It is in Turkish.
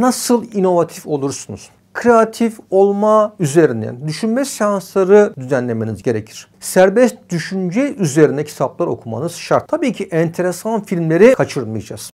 nasıl inovatif olursunuz? kreatif olma üzerine düşünme şansları düzenlemeniz gerekir. Serbest düşünce üzerine kitaplar okumanız şart. Tabii ki enteresan filmleri kaçırmayacağız.